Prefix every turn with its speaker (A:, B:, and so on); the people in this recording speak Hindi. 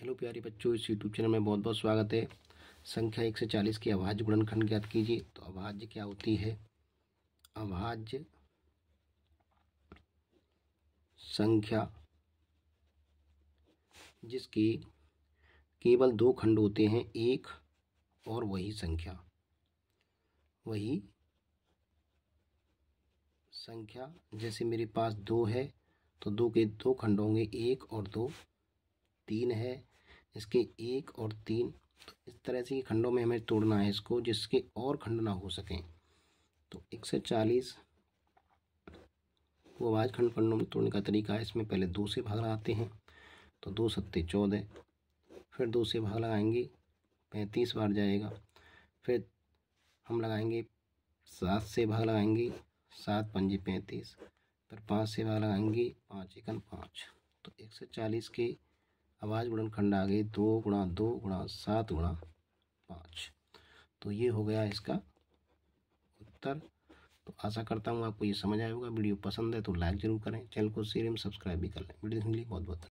A: हेलो प्यारे बच्चों इस यूट्यूब चैनल में बहुत बहुत स्वागत है संख्या एक से चालीस की अभाज्य गुणनखंड ज्ञात कीजिए तो अभाज्य क्या होती है अभाज्य संख्या जिसके केवल दो खंड होते हैं एक और वही संख्या वही संख्या जैसे मेरे पास दो है तो दो के दो खंड होंगे एक और दो तीन है इसके एक और तीन तो इस तरह से ये खंडों में हमें तोड़ना है इसको जिसके और खंड ना हो सकें तो एक से चालीस वो आवाज खंड खंडों में तोड़ने का तरीका है इसमें पहले दो से भाग लगाते हैं तो दो सत्ते चौदह फिर दो से भाग लगाएंगे पैंतीस बार जाएगा फिर हम लगाएंगे सात से भाग लगाएंगे सात पंजे पैंतीस फिर पाँच से भाग लगाएंगे पाँच एकन पाँच तो एक सौ चालीस के आवाज़ गुणनखंड आ गई दो गुणा दो गुणा सात गुणा पाँच तो ये हो गया इसका उत्तर तो आशा करता हूँ आपको ये समझ आएगा होगा वीडियो पसंद है तो लाइक जरूर करें चैनल को शेयर एवं सब्सक्राइब भी कर लें वीडियो देखने के लिए बहुत बहुत